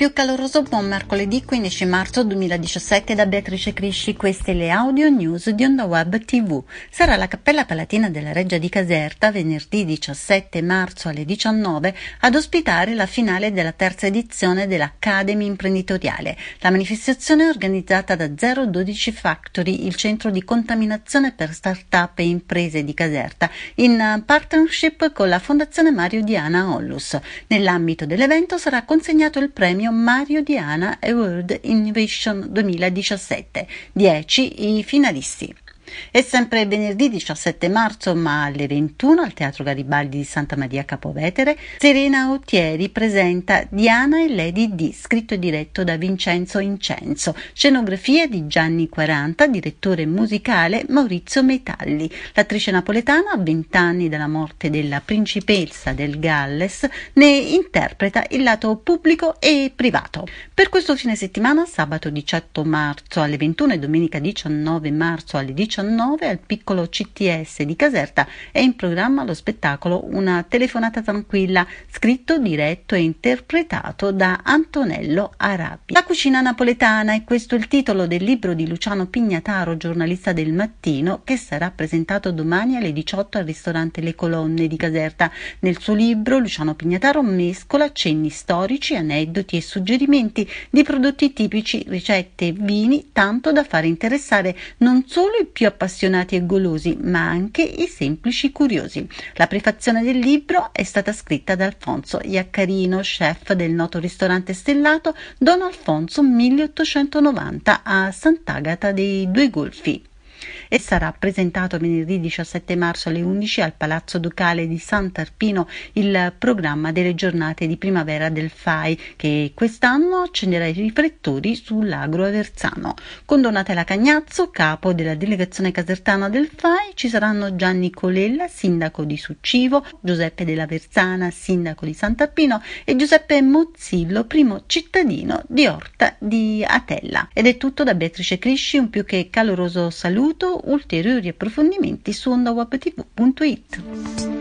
più caloroso buon mercoledì 15 marzo 2017 da Beatrice Crisci, queste le audio news di Onda Web TV. Sarà la Cappella Palatina della Reggia di Caserta venerdì 17 marzo alle 19 ad ospitare la finale della terza edizione dell'Academy Imprenditoriale, la manifestazione è organizzata da 012 Factory, il centro di contaminazione per start-up e imprese di Caserta, in partnership con la Fondazione Mario Diana Ollus. Nell'ambito dell'evento sarà consegnato il premio premio Mario Diana Award Innovation 2017. 10 i finalisti. È sempre venerdì 17 marzo, ma alle 21 al Teatro Garibaldi di Santa Maria Capovetere, Serena Ottieri presenta Diana e Lady D, scritto e diretto da Vincenzo Incenzo, scenografia di Gianni 40, direttore musicale Maurizio Metalli. L'attrice napoletana, a 20 anni dalla morte della principessa del Galles, ne interpreta il lato pubblico e privato. Per questo fine settimana, sabato 18 marzo alle 21 e domenica 19 marzo alle 19 19 al piccolo CTS di Caserta è in programma lo spettacolo Una telefonata tranquilla, scritto, diretto e interpretato da Antonello Arabi. La cucina napoletana è questo il titolo del libro di Luciano Pignataro, giornalista del Mattino, che sarà presentato domani alle 18 al ristorante Le Colonne di Caserta. Nel suo libro Luciano Pignataro mescola accenni storici, aneddoti e suggerimenti di prodotti tipici, ricette, e vini, tanto da far interessare non solo i più appassionati e golosi, ma anche i semplici curiosi. La prefazione del libro è stata scritta da Alfonso Iaccarino, chef del noto ristorante stellato Don Alfonso 1890 a Sant'Agata dei Due Golfi e sarà presentato venerdì 17 marzo alle 11 al Palazzo Ducale di Sant'Arpino il programma delle giornate di primavera del FAI che quest'anno accenderà i riflettori sull'agro aversano. Con Donatella Cagnazzo, capo della delegazione casertana del FAI, ci saranno Gianni Colella, sindaco di Succivo, Giuseppe della Versana, sindaco di Sant'Arpino e Giuseppe Mozzillo, primo cittadino di Orta di Atella. Ed è tutto da Beatrice Crisci, un più che caloroso saluto, ulteriori approfondimenti su ondawebtv.it.